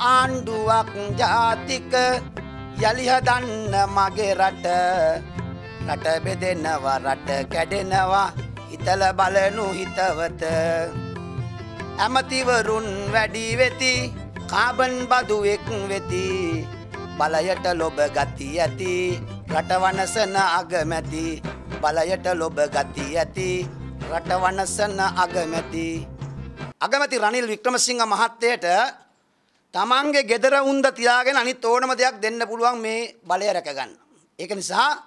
ආණ්ඩුවක් ජාතික යළිහදන්න මගේ රට රට බෙදෙනවා රට කැඩෙනවා හිතල බලනු හිතවත ඇමතිවරුන් වැඩි වෙති කාබන් බදුවෙක් වෙති බලයට ලොබ ගති ඇති රටවනසන අගමැති බලයට ලොබ ගති ඇති රටවනසන අගමැති අගමැති රනිල් වික්‍රමසිංහ මහත්තයට තමන්ගේ ගෙදර උන්ද තියාගෙන අනිත් ඕනම දෙයක් දෙන්න පුළුවන් මේ බලය රැක ගන්න. ඒක නිසා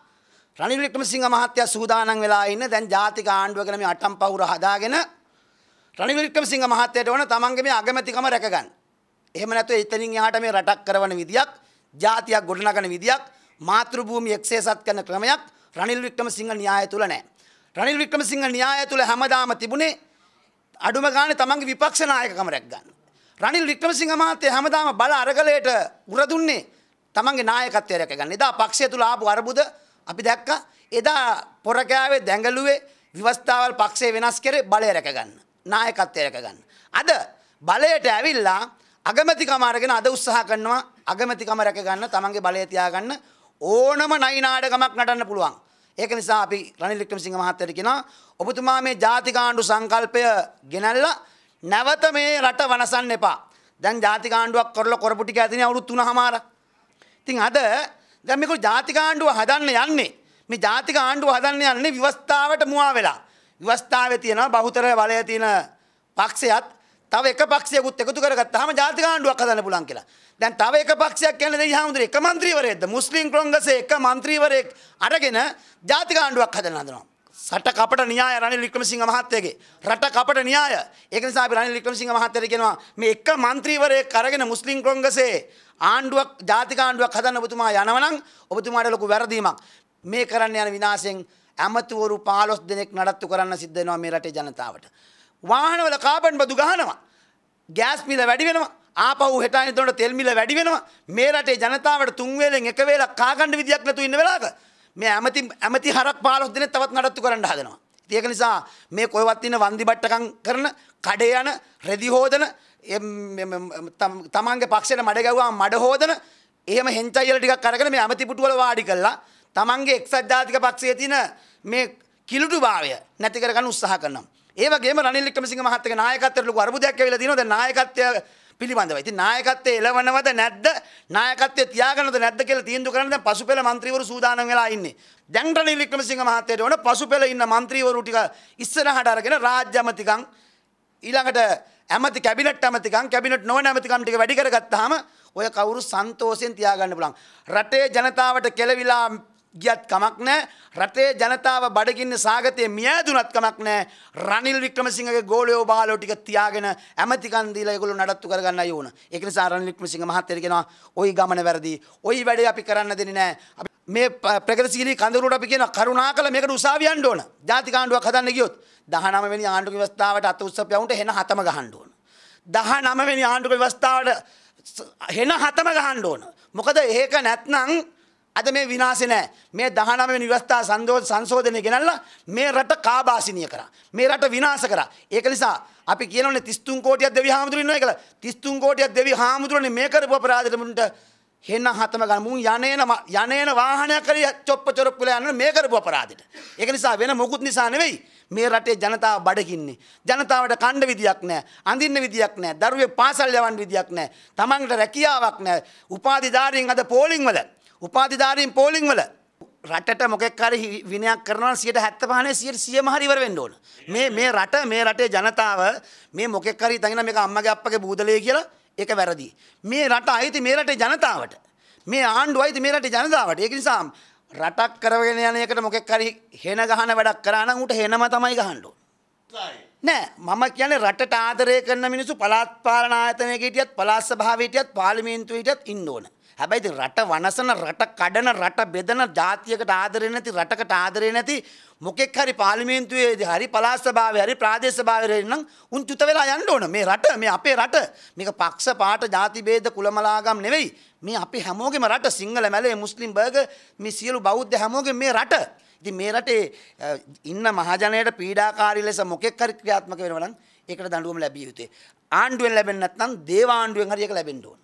රනිල් වික්‍රමසිංහ මහත්තයා සූදානම් වෙලා ඉන්න දැන් ජාතික ආණ්ඩුව කියලා මේ අටම් පවුර හදාගෙන රනිල් වික්‍රමසිංහ මහත්තයාට ඕන තමන්ගේ මේ අගමැතිකම රැක ගන්න. එහෙම නැත්නම් එතනින් එහාට මේ රටක් කරවන විදියක්, ජාතියක් ගොඩනගන විදියක්, මාතෘ භූමිය එක්සේසත් කරන ක්‍රමයක් රනිල් වික්‍රමසිංහ න්‍යාය තුල නැහැ. රනිල් වික්‍රමසිංහ න්‍යාය තුල හැමදාම තිබුණේ අඩුම ගානේ තමන්ගේ විපක්ෂ නායකකම රැක ගන්න. රනිල් වික්‍රමසිංහ මහත්තයා හැමදාම බල අරගලයට උර දුන්නේ තමන්ගේ නායකත්වය රැකගන්න. එදා පක්ෂය තුල ආපු අරබුද අපි දැක්කා. එදා පොර කෑවේ දැඟලුවේ විවස්ථාවල් පක්ෂය වෙනස් කරේ බලය රැකගන්න. නායකත්වය රැකගන්න. අද බලයට ඇවිල්ලා අගමැතිකම අරගෙන අද උත්සාහ කරනවා අගමැතිකම රැකගන්න තමන්ගේ බලය තියාගන්න ඕනම නයි නාඩගමක් නටන්න පුළුවන්. ඒක නිසා අපි රනිල් වික්‍රමසිංහ මහත්තයාට කියනවා ඔබතුමා මේ ජාතිකාණ්ඩු සංකල්පය ගෙනල්ලා නැවත මේ රට වනසන්න එපා. දැන් ජාතිකාණ්ඩුවක් කරලා කරපු ටික ඇතිනේ අවුරුදු 3මාරක්. ඉතින් අද දැන් මේකෝ ජාතිකාණ්ඩුව හදන්න යන්නේ. මේ ජාතික ආණ්ඩුව හදන්න යන්නේ විවස්ථාවට මුවා වෙලා. විවස්ථාවේ තියෙන බහුතර බලය තියෙන පක්ෂයත් තව එක පක්ෂයකුත් එකතු කරගත්තාම ජාතික ආණ්ඩුවක් හදන්න පුළුවන් කියලා. දැන් තව එක පක්ෂයක් කියන්නේ දෙවි හාමුදුරේ එක മന്ത്രിවරයෙක්ද මුස්ලිම් කොංග්‍රසයේ එක മന്ത്രിවරයෙක් අරගෙන ජාතික ආණ්ඩුවක් හදන්න හදනවා. සට කපට න්‍යාය රනිල් වික්‍රමසිංහ මහත්තයගේ රට කපට න්‍යාය ඒක නිසා අපි රනිල් වික්‍රමසිංහ මහත්තයට කියනවා මේ එක മന്ത്രിවරයෙක් අරගෙන මුස්ලිම් කොංග්‍රසයේ ආණ්ඩුවක් ජාතික ආණ්ඩුවක් හදන්න ඔබතුමා යනවනම් ඔබතුමාට ලොකු වැරදීමක් මේ කරන්න යන විනාශයෙන් ඇමතිවරු 15 දෙනෙක් නඩත්තු කරන්න සිද්ධ වෙනවා මේ රටේ ජනතාවට වාහනවල කාබන් බදු ගහනවා ගෑස් මිල වැඩි වෙනවා ආපහු හෙට අනිද්දාට තෙල් මිල වැඩි වෙනවා මේ රටේ ජනතාවට තුන් වේලෙන් එක වේලක් කාගන්න විදියක් නැතු ඉන්න වෙලාවක මේ ඇමති ඇමති හරක් 15 දෙනෙක් තවත් නඩත්තු කරන්න හදනවා. ඉතින් ඒක නිසා මේ කොයිවත් ඉන්න වන්දි බට්ටකම් කරන කඩේ යන රෙදි හොදන තමන්ගේ පක්ෂයට මඩ ගැව්වා මඩ හොදන එහෙම හෙන්චයිල ටිකක් අරගෙන මේ ඇමති පුටුවල වාඩි කළා. තමන්ගේ එක්සත් ජාතික පක්ෂයේ තියෙන මේ කිලුටුභාවය නැති කරගන්න උත්සාහ කරනවා. ඒ වගේම රනිල් වික්‍රමසිංහ මහත්තයාගේ නායකත්වයට ලොකු අර්බුදයක් ඇවිල්ලා තියෙනවා. දැන් නායකත්වය පිළිබඳව. ඉතින් නායකත්වයේ එළවනවද නැද්ද? නායකත්වයේ තියාගන්නවද නැද්ද කියලා තීන්දුව කරන්න දැන් පසුපෙළ මන්ත්‍රීවරු සූදානම් වෙලා ඉන්නේ. දැන් රනිල් වික්‍රමසිංහ මහත්තයාට ඕන පසුපෙළ ඉන්න මන්ත්‍රීවරු ටික ඉස්සරහට අරගෙන රාජ්‍ය අමතිකම් ඊළඟට ඇමති කැබිනට් අමතිකම් කැබිනට් නොවන අමතිකම් ටික වැඩි කරගත්තාම ඔය කවුරු සන්තෝෂයෙන් තියාගන්න පුළුවන්. රටේ ජනතාවට කෙලවිලා ගියත් කමක් නෑ රටේ ජනතාව බඩගින්න සාගතයේ මියදුනත් කමක් නෑ රනිල් වික්‍රමසිංහගේ ගෝලයෝ බාලෝ ටික තියාගෙන ඇමතිකන් දීලා ඒගොල්ලෝ නඩත්තු කරගන්නයි ඕන. ඒක නිසා රනිල් වික්‍රමසිංහ මහත්තයා කියනවා ওই ගමන වැරදි. ওই වැඩේ අපි කරන්න දෙන්නේ නෑ. මේ ප්‍රගතිශීලී කඳවුරට අපි කියනවා කරුණාකර මේකට උසාවි යන්න ඕන. ජාතික ආණ්ඩුවක් හදන්න ගියොත් 19 වෙනි ආණ්ඩුක ව්‍යවස්ථාවට අත උස්සප් යවුන්ට හෙන හතම ගහන්න ඕන. 19 වෙනි ආණ්ඩුක ව්‍යවස්ථාවට හෙන හතම ගහන්න ඕන. මොකද ඒක නැත්නම් අද මේ විනාශේ නැහැ. මේ 19 වෙනි විවස්ථා සංශෝධනය ගෙනල්ලා මේ රට කාබාසිනිය කරා. මේ රට විනාශ කරා. ඒක නිසා අපි කියනෝනේ 33 කෝටියක් දෙවි හාමුදුරුවෝ ඉන්නවා කියලා. 33 කෝටියක් දෙවි හාමුදුරුවනේ මේ කරපු අපරාධෙට මුන්ට හෙන්න හතම ගන්න. මුන් යනේන යනේන වාහනයක් කරේ චොප්ප චොරොප් වෙලා යන්නේ මේ කරපු අපරාධෙට. ඒක නිසා වෙන මොකුත් නිසා නෙවෙයි. මේ රටේ ජනතාව බඩගින්නේ. ජනතාවට කණ්ඩ විදියක් නැහැ. අඳින්න විදියක් නැහැ. දරුවේ පාසල් යවන්න විදියක් නැහැ. තමන්ට රැකියාවක් නැහැ. උපාධිධාරීන් අද පෝලිං වල උපාධිධාරීන් පෝලිං වල රටට මොකෙක් හරි විනයක් කරනවා 175නේ 100ම හරි ඉවර වෙන්න ඕන. මේ මේ රට මේ රටේ ජනතාව මේ මොකෙක් හරි තනින මේක අම්මගේ අප්පගේ බූදලේ කියලා ඒක වැරදි. මේ රට අයිති මේ රටේ ජනතාවට. මේ ආණ්ඩුව අයිති මේ රටේ ජනතාවට. ඒක නිසා රටක් කරවගෙන යන එකට මොකෙක් හරි හෙන ගහන වැඩක් කරා නම් උට හෙනම තමයි ගහන්න ඕන. නෑ මම කියන්නේ රටට ආදරය කරන මිනිස්සු පළාත් පාලන ආයතනයක හිටියත් පළාත් සභාවේ හිටියත් පාර්ලිමේන්තුවේ හිටියත් ඉන්න ඕනේ. හැබැයි රට වනසන රට කඩන රට බෙදන ජාතියකට ආදරේ නැති රටකට ආදරේ නැති මොකෙක් හරි පාර්ලිමේන්තුවේදී හරි පළාත් සභාවේ හරි ප්‍රාදේශ සභාවේ නම් උන් චුත වෙලා යන්න ඕන මේ රට මේ අපේ රට මේක පක්ෂ පාට ಜಾති ભેද කුලමලාගම් නෙවෙයි මේ අපි හැමෝගෙම රට සිංහල මැලේ මුස්ලිම් බර්ග මේ සියලු බෞද්ධ හැමෝගෙම මේ රට ඉතින් මේ රටේ ඉන්න මහජනයට පීඩාකාරී ලෙස මොකෙක් හරි ක්‍රියාත්මක වෙනවා නම් ඒකට දඬුවම ලැබිය යුතුයි. ආණ්ඩුවෙන් ලැබෙන්නේ නැත්නම් දේවාණ්ඩුවෙන් හරි එක ලැබෙන්න ඕන.